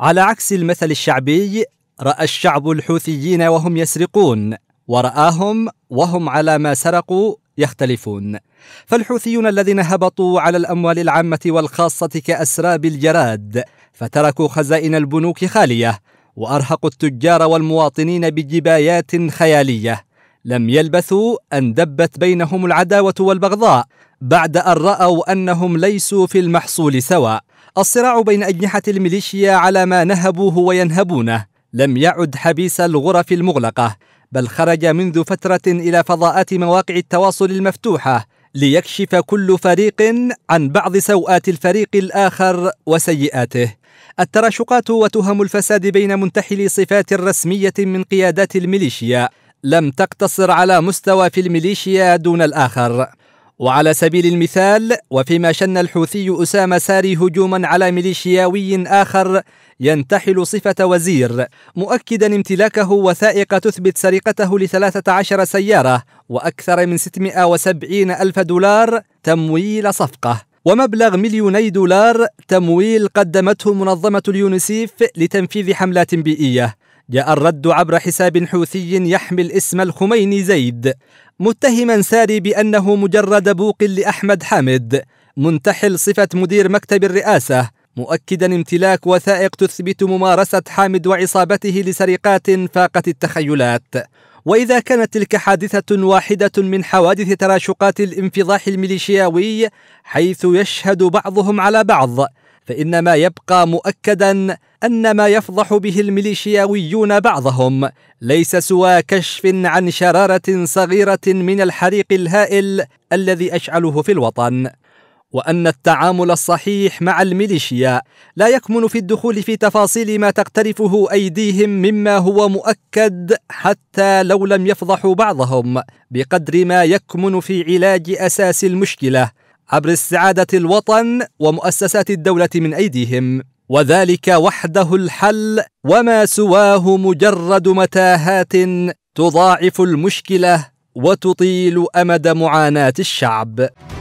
على عكس المثل الشعبي راى الشعب الحوثيين وهم يسرقون وراهم وهم على ما سرقوا يختلفون فالحوثيون الذين هبطوا على الاموال العامه والخاصه كاسراب الجراد فتركوا خزائن البنوك خاليه وارهقوا التجار والمواطنين بجبايات خياليه لم يلبثوا ان دبت بينهم العداوه والبغضاء بعد ان راوا انهم ليسوا في المحصول سواء الصراع بين أجنحة الميليشيا على ما نهبوه وينهبونه لم يعد حبيس الغرف المغلقة بل خرج منذ فترة إلى فضاءات مواقع التواصل المفتوحة ليكشف كل فريق عن بعض سوءات الفريق الآخر وسيئاته التراشقات وتهم الفساد بين منتحلي صفات رسمية من قيادات الميليشيا لم تقتصر على مستوى في الميليشيا دون الآخر وعلى سبيل المثال وفيما شن الحوثي أسامة ساري هجوما على ميليشياوي آخر ينتحل صفة وزير مؤكدا امتلاكه وثائق تثبت سرقته لثلاثة عشر سيارة وأكثر من 670 ألف دولار تمويل صفقة ومبلغ مليوني دولار تمويل قدمته منظمة اليونسيف لتنفيذ حملات بيئية جاء الرد عبر حساب حوثي يحمل اسم الخميني زيد متهما ساري بأنه مجرد بوق لأحمد حامد منتحل صفة مدير مكتب الرئاسة مؤكدا امتلاك وثائق تثبت ممارسة حامد وعصابته لسرقات فاقت التخيلات وإذا كانت تلك حادثة واحدة من حوادث تراشقات الانفضاح الميليشياوي حيث يشهد بعضهم على بعض فإن ما يبقى مؤكدا أن ما يفضح به الميليشياويون بعضهم ليس سوى كشف عن شرارة صغيرة من الحريق الهائل الذي أشعله في الوطن وأن التعامل الصحيح مع الميليشيا لا يكمن في الدخول في تفاصيل ما تقترفه أيديهم مما هو مؤكد حتى لو لم يفضحوا بعضهم بقدر ما يكمن في علاج أساس المشكلة عبر استعادة الوطن ومؤسسات الدولة من أيديهم وذلك وحده الحل وما سواه مجرد متاهات تضاعف المشكله وتطيل امد معاناه الشعب